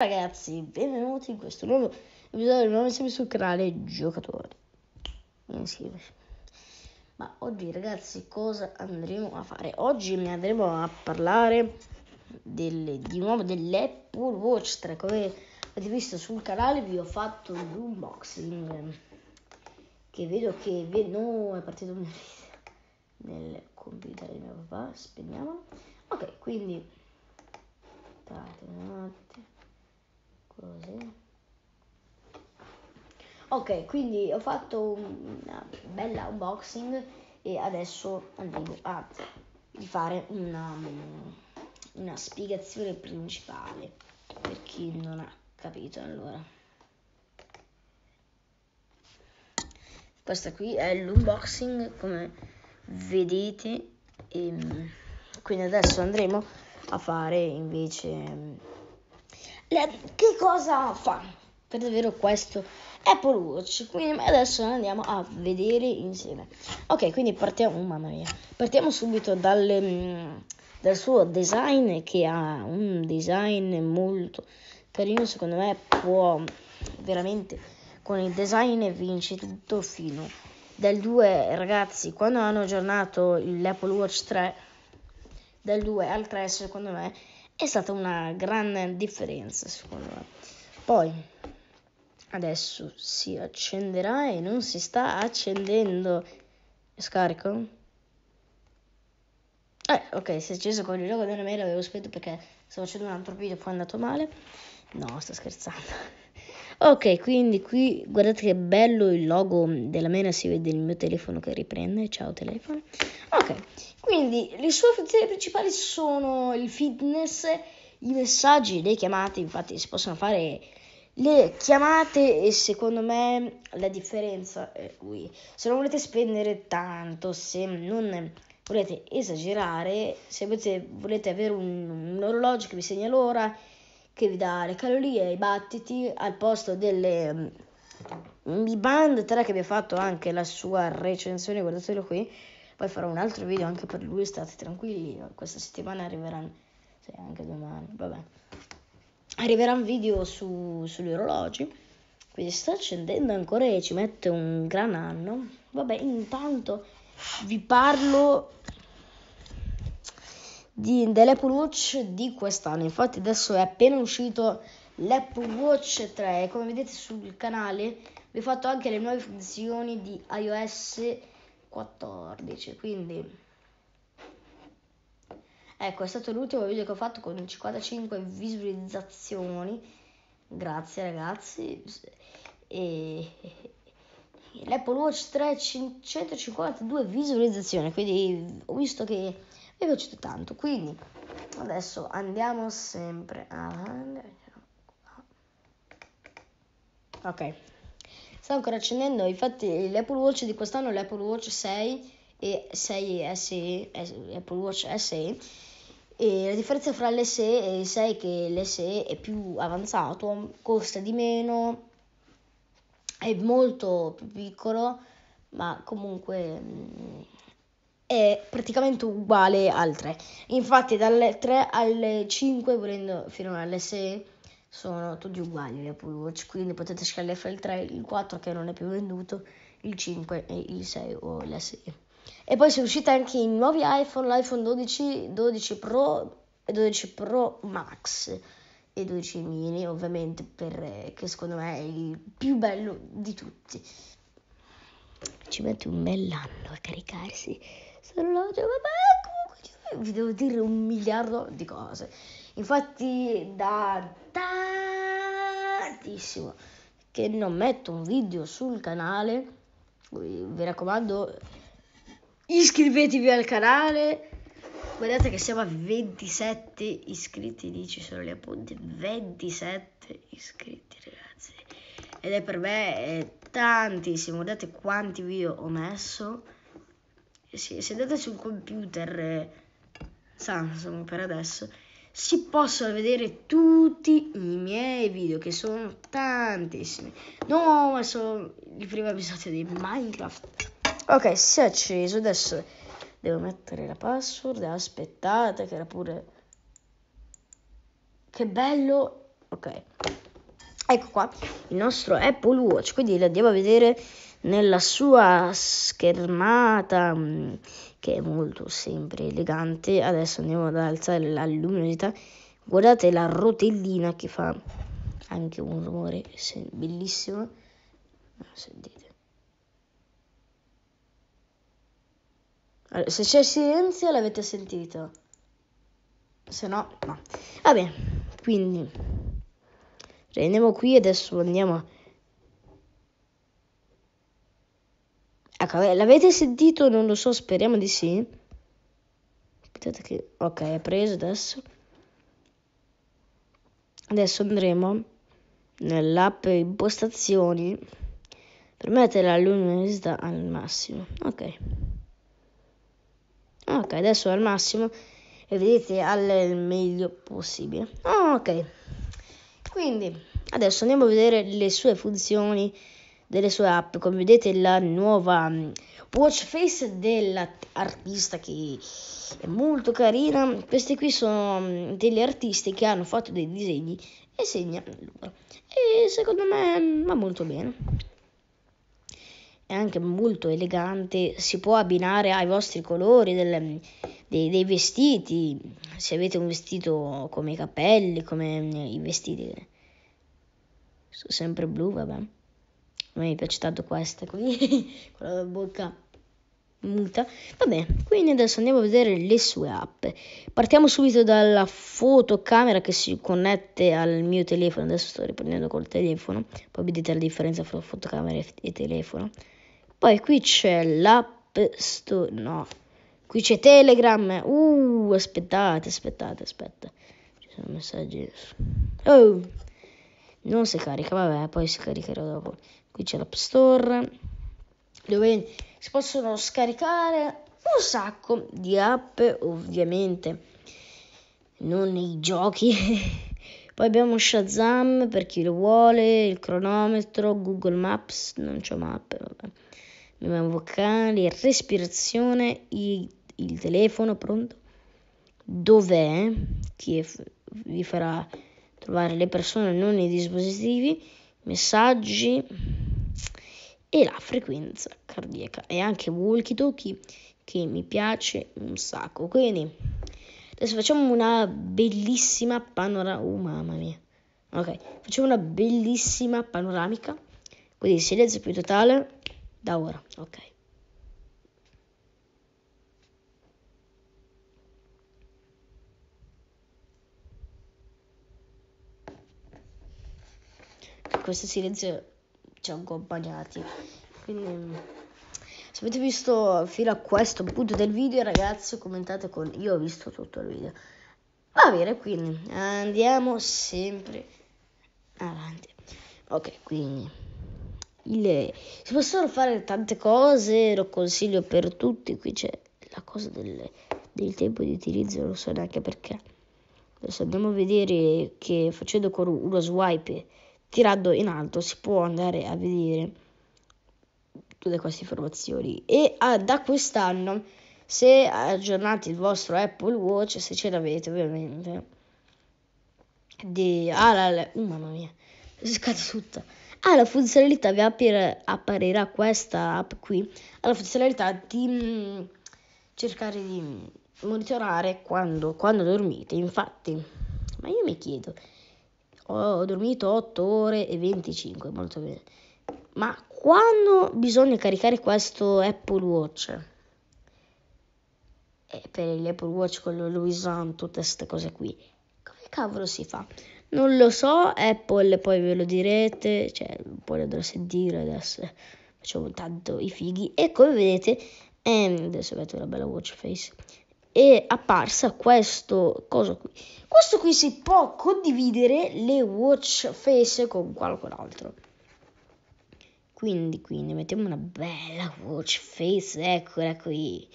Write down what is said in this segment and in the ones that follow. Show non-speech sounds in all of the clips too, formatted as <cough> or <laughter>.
Ragazzi, benvenuti in questo nuovo episodio di Nuovo insieme sul canale Giocatori. Ma oggi ragazzi cosa andremo a fare? Oggi ne andremo a parlare delle, di nuovo dell'Apple Watch 3. Come avete visto sul canale vi ho fatto un unboxing che vedo che... Ve- no, è partito un nel computer di mio papà, spegniamolo. Ok, quindi... Aspettate un attimo così. Ok, quindi ho fatto una bella unboxing e adesso arrivo a fare una, una spiegazione principale per chi non ha capito allora. Questa qui è l'unboxing come vedete e ehm, quindi adesso andremo a fare invece le, che cosa fa per davvero questo Apple Watch? Quindi adesso andiamo a vedere insieme. Ok, quindi partiamo, oh mamma mia, partiamo subito dalle, mm, dal suo design che ha un design molto carino, secondo me può veramente con il design vince tutto fino dal 2 ragazzi quando hanno aggiornato l'Apple Watch 3 dal 2 al 3 secondo me è stata una grande differenza secondo me. Poi adesso si accenderà e non si sta accendendo. Scarico? Eh, ok, si è acceso con il logo della mail, avevo spento perché sto facendo un altro video poi è andato male. No, sto scherzando. Ok, quindi qui guardate che bello il logo della mena, si vede il mio telefono che riprende, ciao telefono. Ok, quindi le sue funzioni principali sono il fitness, i messaggi, le chiamate, infatti si possono fare le chiamate e secondo me la differenza è qui. Se non volete spendere tanto, se non volete esagerare, se volete, volete avere un, un orologio che vi segna l'ora, che vi dà le calorie, i battiti al posto delle Mi mm, Band 3 che vi ha fatto anche la sua recensione, guardatelo qui. Poi farò un altro video anche per lui, state tranquilli, questa settimana arriveranno, sì, anche domani, vabbè. Arriveranno video su, sugli orologi, quindi sta accendendo ancora e ci mette un gran anno. Vabbè, intanto vi parlo di, dell'Apple Watch di quest'anno. Infatti adesso è appena uscito l'Apple Watch 3 come vedete sul canale vi ho fatto anche le nuove funzioni di iOS 14. Quindi ecco, è stato l'ultimo video che ho fatto con 55 visualizzazioni. Grazie ragazzi. E l'Apple Watch 3 152 visualizzazioni, quindi ho visto che è piaciuto tanto. Quindi adesso andiamo sempre avanti. Ok, sto ancora accendendo. Infatti, l'Apple Watch di quest'anno l'Apple Watch 6 e 6 SE, Apple Watch SE. Eh, e la differenza fra l'SE e il 6 è che l'SE è più avanzato, costa di meno, è molto più piccolo, ma comunque mm, è praticamente uguale al 3. Infatti dalle 3 alle 5, volendo fino alle 6, sono tutti uguali le Apple Watch, quindi potete scegliere fra il 3, il 4 che non è più venduto, il 5 e il 6 o la 6. E poi sono usciti anche i nuovi iPhone, l'iPhone 12, 12 Pro e 12 Pro Max e 12 mini, ovviamente, per, che secondo me è il più bello di tutti. Ci mette un bell'anno a caricarsi sull'orologio, vabbè, comunque ci, vi devo dire un miliardo di cose. Infatti da tantissimo che non metto un video sul canale, vi raccomando iscrivetevi al canale. Guardate che siamo a 27 iscritti, lì ci sono le appunti, 27 iscritti ragazzi. Ed è per me è tantissimo, guardate quanti video ho messo se, se andate sul computer eh, Samsung per adesso, si possono vedere tutti i miei video, che sono tantissimi. No, ma sono il primo episodio di Minecraft. Ok, si è acceso, adesso devo mettere la password, aspettate che era pure... Che bello! Ok, ecco qua il nostro Apple Watch, quindi andiamo a vedere nella sua schermata mm, che è molto sempre elegante. Adesso andiamo ad alzare la luminosità. Guardate la rotellina che fa anche un rumore bellissimo. Ah, sentite. Allora, se c'è silenzio l'avete sentito. Se no, no. Va bene, quindi prendiamo qui adesso andiamo a Ecco, eh, l'avete sentito? Non lo so, speriamo di sì. Aspettate che... Ok, è preso adesso. Adesso andremo nell'app impostazioni per mettere la luminosità al massimo. Ok. Ok, adesso al massimo e vedete al meglio possibile. ok. Quindi, adesso andiamo a vedere le sue funzioni delle sue app. Come vedete la nuova mm, watch face dell'artista che è molto carina. Queste qui sono mm, degli artisti che hanno fatto dei disegni e segna l'ora. E secondo me mm, va molto bene. È anche molto elegante, si può abbinare ai vostri colori delle, dei, dei, vestiti, se avete un vestito come i capelli, come i vestiti eh, sono sempre blu, vabbè non mi piace tanto questa, quindi <laughs> con la bocca muta. Va bene, quindi adesso andiamo a vedere le sue app. Partiamo subito dalla fotocamera che si connette al mio telefono, adesso sto riprendendo col telefono, poi vedete la differenza fra fotocamera e telefono. Poi qui c'è l'app store, no, qui c'è Telegram, uh, aspettate, aspettate, aspetta, ci sono messaggi, oh, non si carica, vabbè, poi si caricherà dopo qui c'è l'App Store, dove si possono scaricare un sacco di app, ovviamente, non i giochi. <laughs> Poi abbiamo Shazam per chi lo vuole, il cronometro, Google Maps, non c'è mappe, vabbè. Abbiamo vocali, respirazione, il, il telefono pronto. Dov'è? Chi f- vi farà trovare le persone, non i dispositivi, messaggi, e la frequenza cardiaca e anche walkie talkie che mi piace un sacco quindi adesso facciamo una bellissima panoramica oh uh, mamma mia ok facciamo una bellissima panoramica quindi silenzio più totale da ora ok questo silenzio ci hanno accompagnati. Quindi... Se avete visto fino a questo punto del video, ragazzi, commentate con io ho visto tutto il video. Va bene, quindi andiamo sempre avanti. Ok, quindi il, si possono fare tante cose, lo consiglio per tutti. Qui c'è la cosa del, del tempo di utilizzo, non so neanche perché. Adesso andiamo a vedere che facendo con uno swipe tirando in alto si può andare a vedere tutte queste informazioni e ah, da quest'anno se aggiornate il vostro Apple Watch se ce l'avete ovviamente di ah, la, la, oh, mamma mia scade tutta ha ah, la funzionalità vi apparirà, apparirà questa app qui ha la funzionalità di mh, mm, cercare di monitorare quando, quando dormite infatti ma io mi chiedo ho dormito 8 ore e 25, molto bene. Ma quando bisogna caricare questo Apple Watch? E per gli Apple Watch quello Louisan, tutte queste cose qui. Come cavolo si fa? Non lo so, Apple poi ve lo direte, cioè poi lo dovrò sentire adesso. Facciamo tanto i fighi. E come vedete, ehm, adesso avete una bella watch face è apparsa questo coso qui. Questo qui si può condividere le watch face con qualcun altro. Quindi, quindi, mettiamo una bella watch face, eccola qui.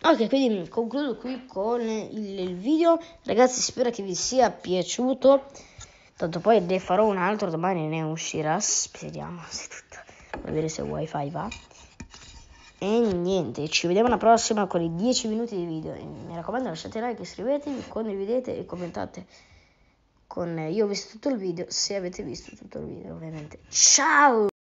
Ok, quindi concludo qui con il, il video. Ragazzi, spero che vi sia piaciuto. Tanto poi ne farò un altro, domani ne uscirà. Speriamo, se tutto. A vedere se wifi va. E niente, ci vediamo alla prossima con i 10 minuti di video. mi raccomando, lasciate like, iscrivetevi, condividete e commentate. Con eh, io ho visto tutto il video, se avete visto tutto il video, ovviamente. Ciao!